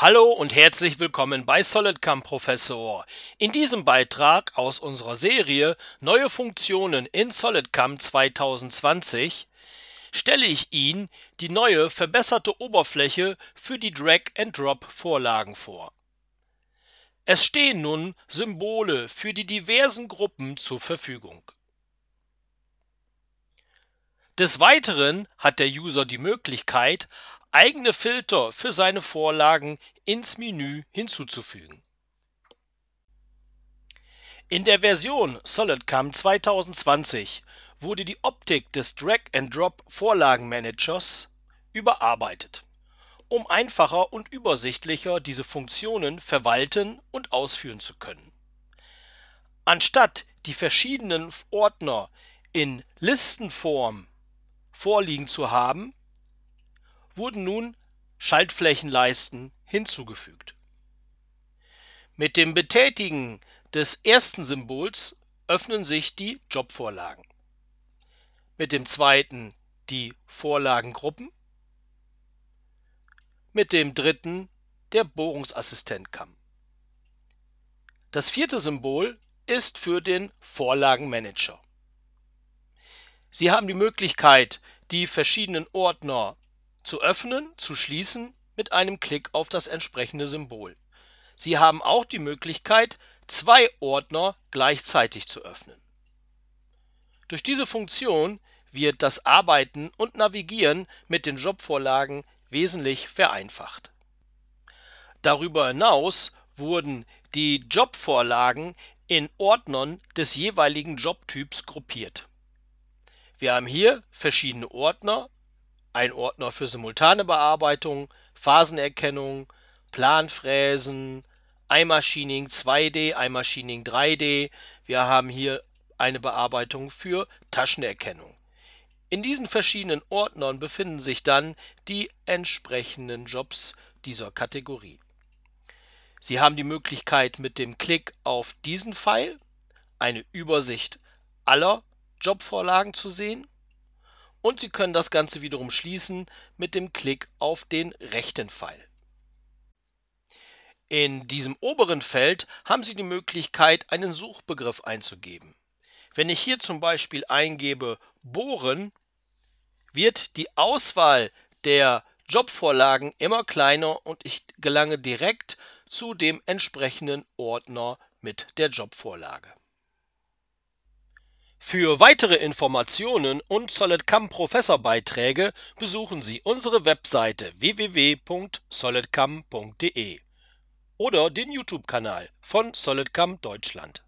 Hallo und herzlich willkommen bei SolidCam Professor. In diesem Beitrag aus unserer Serie Neue Funktionen in SolidCam 2020 stelle ich Ihnen die neue verbesserte Oberfläche für die Drag-and-Drop-Vorlagen vor. Es stehen nun Symbole für die diversen Gruppen zur Verfügung. Des Weiteren hat der User die Möglichkeit, eigene Filter für seine Vorlagen ins Menü hinzuzufügen. In der Version SolidCam 2020 wurde die Optik des Drag-and-Drop-Vorlagenmanagers überarbeitet, um einfacher und übersichtlicher diese Funktionen verwalten und ausführen zu können. Anstatt die verschiedenen Ordner in Listenform vorliegen zu haben, wurden nun Schaltflächenleisten hinzugefügt. Mit dem Betätigen des ersten Symbols öffnen sich die Jobvorlagen. Mit dem zweiten die Vorlagengruppen. Mit dem dritten der Bohrungsassistentkamm. Das vierte Symbol ist für den Vorlagenmanager. Sie haben die Möglichkeit, die verschiedenen Ordner zu öffnen, zu schließen mit einem Klick auf das entsprechende Symbol. Sie haben auch die Möglichkeit, zwei Ordner gleichzeitig zu öffnen. Durch diese Funktion wird das Arbeiten und Navigieren mit den Jobvorlagen wesentlich vereinfacht. Darüber hinaus wurden die Jobvorlagen in Ordnern des jeweiligen Jobtyps gruppiert. Wir haben hier verschiedene Ordner ein Ordner für simultane Bearbeitung, Phasenerkennung, Planfräsen, iMachining 2D, iMachining 3D. Wir haben hier eine Bearbeitung für Taschenerkennung. In diesen verschiedenen Ordnern befinden sich dann die entsprechenden Jobs dieser Kategorie. Sie haben die Möglichkeit mit dem Klick auf diesen Pfeil eine Übersicht aller Jobvorlagen zu sehen und Sie können das Ganze wiederum schließen mit dem Klick auf den rechten Pfeil. In diesem oberen Feld haben Sie die Möglichkeit, einen Suchbegriff einzugeben. Wenn ich hier zum Beispiel eingebe Bohren, wird die Auswahl der Jobvorlagen immer kleiner und ich gelange direkt zu dem entsprechenden Ordner mit der Jobvorlage. Für weitere Informationen und SolidCAM Professorbeiträge besuchen Sie unsere Webseite www.solidcam.de oder den YouTube-Kanal von SolidCAM Deutschland